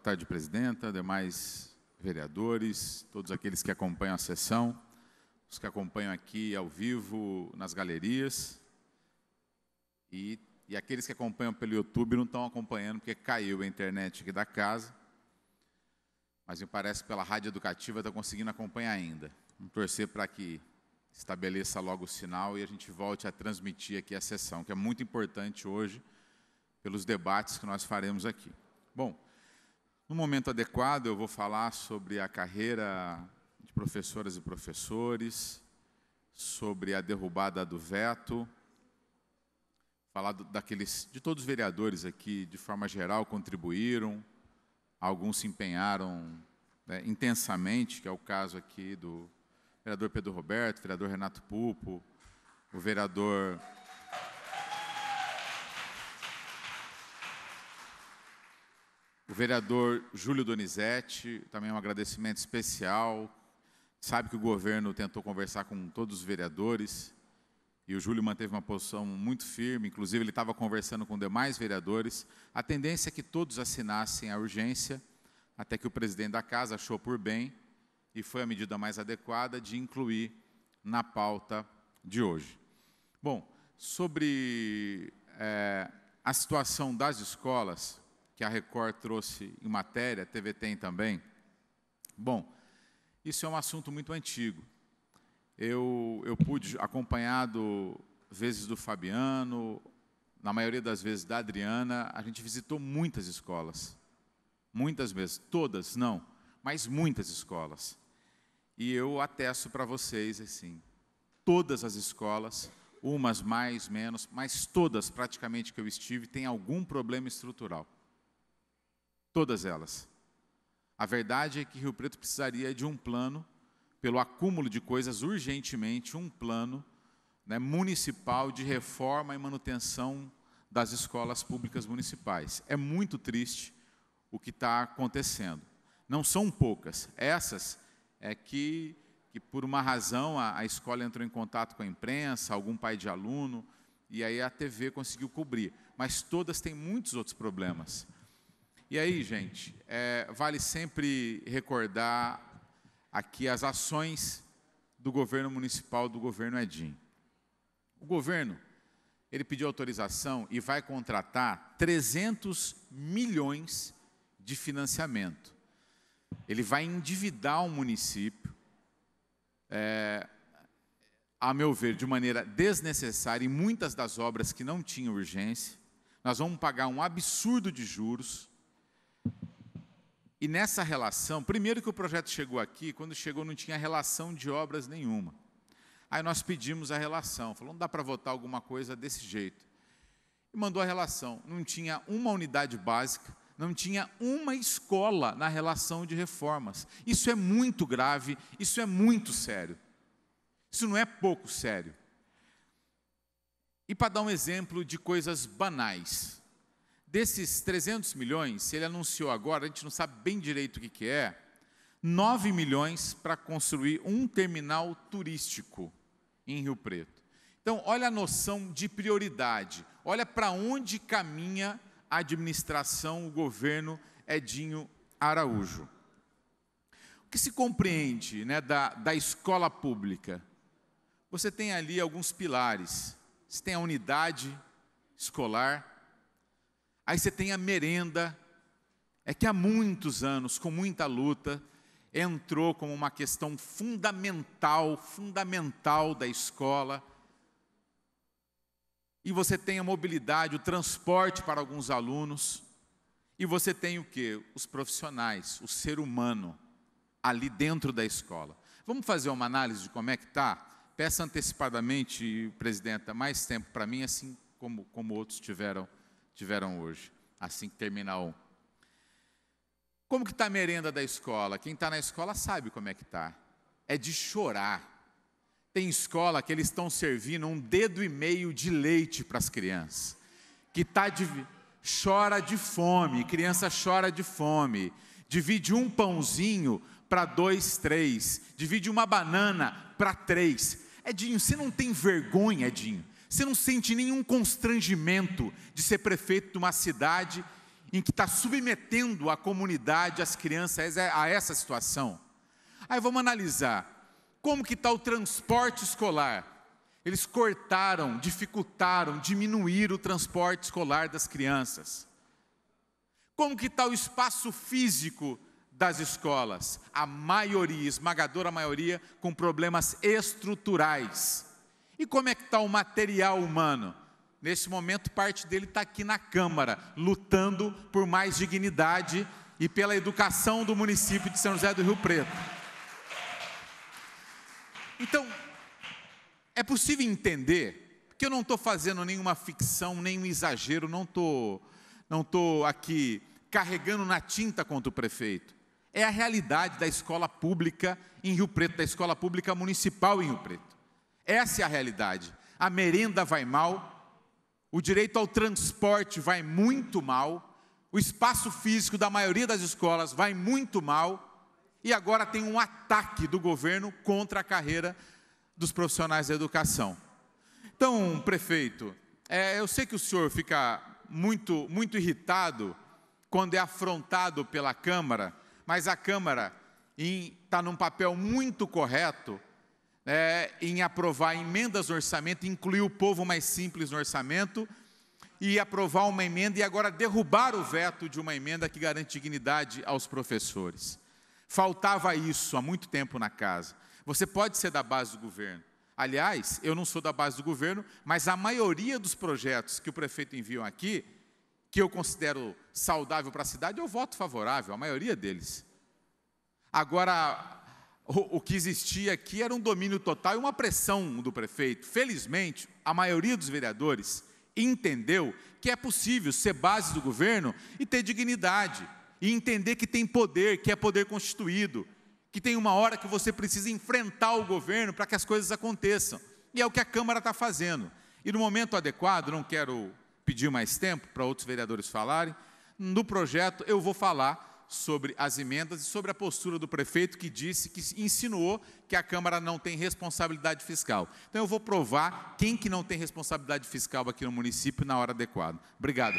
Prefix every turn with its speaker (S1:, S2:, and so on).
S1: tarde, presidenta, demais vereadores, todos aqueles que acompanham a sessão, os que acompanham aqui ao vivo nas galerias e, e aqueles que acompanham pelo YouTube não estão acompanhando porque caiu a internet aqui da casa, mas me parece pela rádio educativa está conseguindo acompanhar ainda. Vamos torcer para que estabeleça logo o sinal e a gente volte a transmitir aqui a sessão, que é muito importante hoje pelos debates que nós faremos aqui. Bom, no momento adequado, eu vou falar sobre a carreira de professoras e professores, sobre a derrubada do veto, falar daqueles de todos os vereadores aqui, de forma geral, contribuíram, alguns se empenharam né, intensamente, que é o caso aqui do vereador Pedro Roberto, vereador Renato Pupo, o vereador o vereador Júlio Donizete, também um agradecimento especial. Sabe que o governo tentou conversar com todos os vereadores e o Júlio manteve uma posição muito firme, inclusive ele estava conversando com demais vereadores. A tendência é que todos assinassem a urgência, até que o presidente da casa achou por bem e foi a medida mais adequada de incluir na pauta de hoje. Bom, sobre é, a situação das escolas, que a Record trouxe em matéria, a TV tem também. Bom, isso é um assunto muito antigo. Eu, eu pude, acompanhado vezes do Fabiano, na maioria das vezes da Adriana, a gente visitou muitas escolas. Muitas vezes, todas não, mas muitas escolas. E eu atesto para vocês assim, todas as escolas, umas mais, menos, mas todas praticamente que eu estive, têm algum problema estrutural. Todas elas. A verdade é que Rio Preto precisaria de um plano, pelo acúmulo de coisas, urgentemente, um plano né, municipal de reforma e manutenção das escolas públicas municipais. É muito triste o que está acontecendo. Não são poucas. Essas é que, que por uma razão, a, a escola entrou em contato com a imprensa, algum pai de aluno, e aí a TV conseguiu cobrir. Mas todas têm muitos outros problemas. E aí, gente, é, vale sempre recordar aqui as ações do governo municipal, do governo Edim. O governo, ele pediu autorização e vai contratar 300 milhões de financiamento. Ele vai endividar o município, é, a meu ver, de maneira desnecessária, em muitas das obras que não tinham urgência. Nós vamos pagar um absurdo de juros e nessa relação, primeiro que o projeto chegou aqui, quando chegou não tinha relação de obras nenhuma. Aí nós pedimos a relação, falou, não dá para votar alguma coisa desse jeito. E mandou a relação. Não tinha uma unidade básica, não tinha uma escola na relação de reformas. Isso é muito grave, isso é muito sério. Isso não é pouco sério. E para dar um exemplo de coisas banais, Desses 300 milhões, ele anunciou agora, a gente não sabe bem direito o que, que é, 9 milhões para construir um terminal turístico em Rio Preto. Então, olha a noção de prioridade, olha para onde caminha a administração, o governo Edinho Araújo. O que se compreende né, da, da escola pública? Você tem ali alguns pilares. Você tem a unidade escolar, Aí você tem a merenda, é que há muitos anos, com muita luta, entrou como uma questão fundamental, fundamental da escola. E você tem a mobilidade, o transporte para alguns alunos. E você tem o que? Os profissionais, o ser humano, ali dentro da escola. Vamos fazer uma análise de como é que está? Peço antecipadamente, presidenta, mais tempo para mim, assim como, como outros tiveram tiveram hoje, assim que terminar um. Como que está a merenda da escola? Quem está na escola sabe como é que está. É de chorar. Tem escola que eles estão servindo um dedo e meio de leite para as crianças. Que tá de, chora de fome, criança chora de fome. Divide um pãozinho para dois, três. Divide uma banana para três. É Edinho, você não tem vergonha, Edinho? Você não sente nenhum constrangimento de ser prefeito de uma cidade em que está submetendo a comunidade, as crianças a essa situação. Aí vamos analisar como que está o transporte escolar. Eles cortaram, dificultaram, diminuíram o transporte escolar das crianças. Como que está o espaço físico das escolas? A maioria, esmagadora maioria, com problemas estruturais. E como é que está o material humano? Nesse momento, parte dele está aqui na Câmara, lutando por mais dignidade e pela educação do município de São José do Rio Preto. Então, é possível entender que eu não estou fazendo nenhuma ficção, nenhum exagero, não estou não tô aqui carregando na tinta contra o prefeito. É a realidade da escola pública em Rio Preto, da escola pública municipal em Rio Preto. Essa é a realidade. A merenda vai mal, o direito ao transporte vai muito mal, o espaço físico da maioria das escolas vai muito mal, e agora tem um ataque do governo contra a carreira dos profissionais da educação. Então, prefeito, é, eu sei que o senhor fica muito, muito irritado quando é afrontado pela Câmara, mas a Câmara está num papel muito correto é, em aprovar emendas no orçamento, incluir o povo mais simples no orçamento e aprovar uma emenda e agora derrubar o veto de uma emenda que garante dignidade aos professores. Faltava isso há muito tempo na casa. Você pode ser da base do governo. Aliás, eu não sou da base do governo, mas a maioria dos projetos que o prefeito envia aqui, que eu considero saudável para a cidade, eu voto favorável, a maioria deles. Agora, o, que existia aqui era um domínio total e uma pressão do prefeito. Felizmente, a maioria dos vereadores entendeu que é possível ser base do governo e ter dignidade, e entender que tem poder, que é poder constituído, que tem uma hora que você precisa enfrentar o governo para que as coisas aconteçam. E é o que a Câmara está fazendo. E no momento adequado, não quero pedir mais tempo para outros vereadores falarem, no projeto eu vou falar sobre as emendas e sobre a postura do prefeito que disse, que insinuou que a Câmara não tem responsabilidade fiscal. Então eu vou provar quem que não tem responsabilidade fiscal aqui no município na hora adequada. Obrigado.